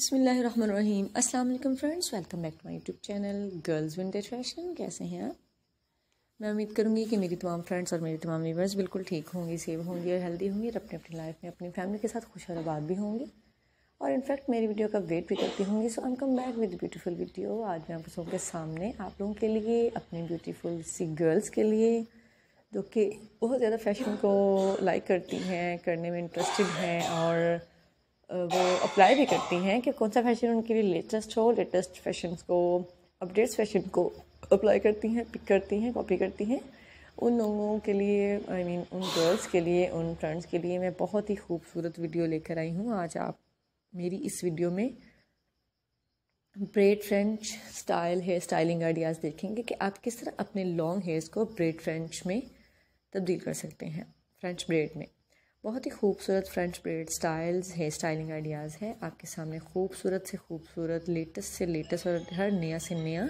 बसमीम अल्लाम friends welcome back to my YouTube channel girls vintage fashion कैसे हैं आप मैं उम्मीद करूंगी कि मेरी तमाम फ्रेंड्स और मेरे तमाम व्यूवर्स बिल्कुल ठीक होंगी सेव होंगी और हेल्दी होंगी और अपने अपनी लाइफ में अपनी फैमिली के साथ खुश और आबाद भी होंगे और इनफैक्ट मेरी वीडियो का वेट भी करती होंगी so I come back with beautiful video आज मैं आप के सामने आप लोगों के लिए अपनी ब्यूटीफुल सी गर्ल्स के लिए जो कि बहुत ज़्यादा फैशन को लाइक करती हैं करने में इंटरेस्टेड हैं और वो अप्लाई भी करती हैं कि कौन सा फैशन उनके लिए लेटेस्ट हो लेटेस्ट फैशन को अपडेट्स फैशन को अप्लाई करती हैं पिक करती हैं कॉपी करती हैं उन लोगों के लिए आई I मीन mean, उन गर्ल्स के लिए उन फ्रेंड्स के लिए मैं बहुत ही खूबसूरत वीडियो लेकर आई हूँ आज आप मेरी इस वीडियो में braid French style hair styling ideas देखेंगे कि आप किस तरह अपने लॉन्ग हेयर्स को ब्रेड फ्रेंच में तब्दील कर सकते हैं फ्रेंच ब्रेड में बहुत ही खूबसूरत French braid styles hair styling ideas हैं आपके सामने खूबसूरत से खूबसूरत लेटेस्ट से लेटेस्ट और हर नया से नया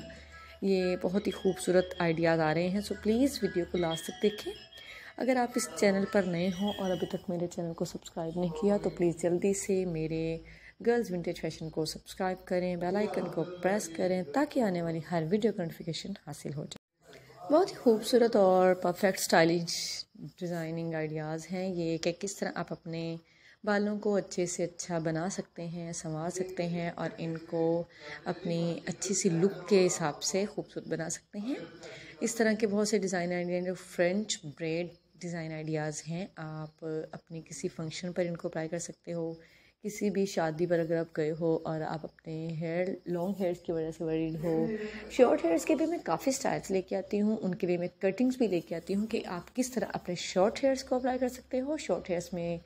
ये बहुत ही खूबसूरत आइडियाज़ आ रहे हैं सो प्लीज़ वीडियो को लास्ट तक देखें अगर आप इस चैनल पर नए हों और अभी तक मेरे चैनल को सब्सक्राइब नहीं किया तो प्लीज़ जल्दी से मेरे गर्ल्स विंटेज फैशन को सब्सक्राइब करें बेल आइकन को प्रेस करें ताकि आने वाली हर वीडियो का नोटिफिकेशन हासिल हो जाए बहुत ही खूबसूरत और परफेक्ट स्टाइलिश डिज़ाइनिंग आइडियाज़ हैं ये कि किस तरह आप अपने बालों को अच्छे से अच्छा बना सकते हैं संवार सकते हैं और इनको अपनी अच्छी सी लुक के हिसाब से खूबसूरत बना सकते हैं इस तरह के बहुत से design idea French braid design ideas हैं आप अपने किसी फंक्शन पर इनको अप्लाई कर सकते हो किसी भी शादी पर अगर आप गए हो और आप अपने हेयर लॉन्ग हेयर्स की वजह से वरीड हो शॉर्ट हेयर्स के भी मैं काफ़ी स्टाइल्स लेके आती हूँ उनके लिए मैं कटिंग्स भी लेके आती हूँ कि आप किस तरह अपने शॉर्ट हेयर्स को अप्लाई कर सकते हो शॉर्ट हेयर्स में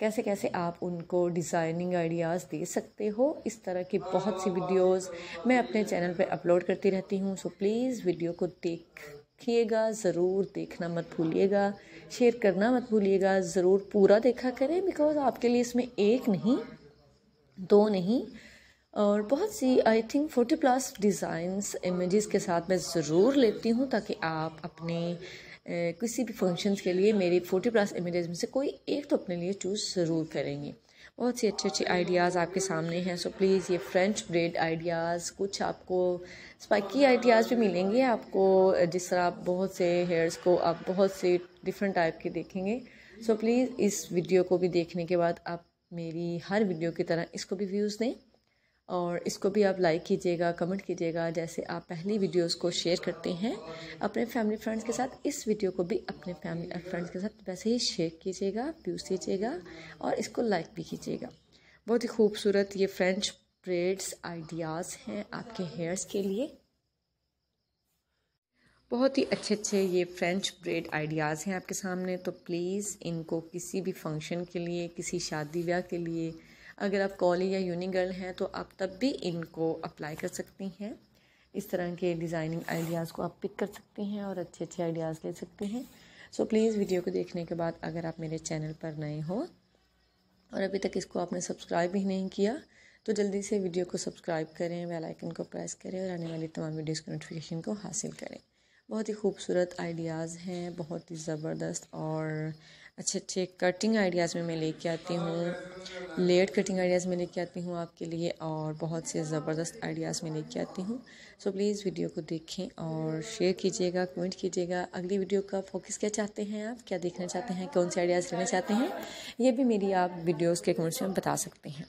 कैसे कैसे आप उनको डिज़ाइनिंग आइडियाज़ दे सकते हो इस तरह की बहुत सी वीडियोज़ मैं अपने चैनल पर अपलोड करती रहती हूँ सो प्लीज़ वीडियो को देख रखिएगा ज़रूर देखना मत भूलिएगा शेयर करना मत भूलिएगा ज़रूर पूरा देखा करें बिकॉज आपके लिए इसमें एक नहीं दो नहीं और बहुत सी I think forty plus designs images के साथ मैं ज़रूर लेती हूँ ताकि आप अपने किसी भी फंक्शंस के लिए मेरे फोर्टी प्लस इमेजेस में से कोई एक तो अपने लिए चूज़ ज़रूर करेंगे बहुत सी अच्छे अच्छे आइडियाज़ आपके सामने हैं सो प्लीज़ ये फ्रेंच ब्रेड आइडियाज़ कुछ आपको स्पाइकी आइडियाज़ भी मिलेंगे आपको जिस तरह आप बहुत से हेयर्स को आप बहुत से डिफरेंट टाइप के देखेंगे सो प्लीज़ इस वीडियो को भी देखने के बाद आप मेरी हर वीडियो की तरह इसको भी व्यूज़ दें और इसको भी आप लाइक कीजिएगा कमेंट कीजिएगा जैसे आप पहली वीडियोस को शेयर करते हैं अपने फैमिली फ्रेंड्स के साथ इस वीडियो को भी अपने फैमिली और फ्रेंड्स के साथ वैसे ही शेयर कीजिएगा व्यूज़ दीजिएगा और इसको लाइक भी कीजिएगा बहुत ही खूबसूरत ये फ्रेंच ब्रेड्स आइडियाज़ हैं आपके हेयर्स के लिए बहुत ही अच्छे अच्छे ये फ्रेंच ब्रेड आइडियाज़ हैं आपके सामने तो प्लीज़ इनको किसी भी फंक्शन के लिए किसी शादी ब्याह के लिए अगर आप कॉली या यूनी गर्ल हैं तो आप तब भी इनको अप्लाई कर सकती हैं इस तरह के डिज़ाइनिंग आइडियाज़ को आप पिक कर सकती हैं और अच्छे अच्छे आइडियाज़ ले सकते हैं सो so, प्लीज़ वीडियो को देखने के बाद अगर आप मेरे चैनल पर नए हो और अभी तक इसको आपने सब्सक्राइब भी नहीं किया तो जल्दी से वीडियो को सब्सक्राइब करें बेल आइकन को प्रेस करें और आने वाली तमाम वीडियोस के नोटिफिकेशन को हासिल करें बहुत ही खूबसूरत आइडियाज़ हैं बहुत ही ज़बरदस्त और अच्छे अच्छे कटिंग आइडियाज़ में मैं लेके आती हूँ लेट कटिंग आइडियाज़ में लेके आती हूँ आपके लिए और बहुत से ज़बरदस्त आइडियाज़ में लेके आती हूँ सो प्लीज़ वीडियो को देखें और शेयर कीजिएगा कमेंट कीजिएगा अगली वीडियो का फोकस क्या चाहते हैं आप क्या देखना चाहते हैं कौन से आइडियाज़ लेना चाहते हैं ये भी मेरी आप वीडियोज़ के कमेंट्स में बता सकते हैं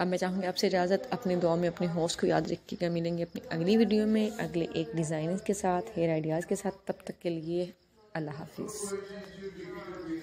अब मैं चाहूँगी आपसे इजाज़त अपने दुआ में अपने होस्ट को याद रखिएगा मिलेंगे अपनी अगली वीडियो में अगले एक डिज़ाइन के साथ हेयर आइडियाज़ के साथ तब तक के लिए अल्लाह हाफिज़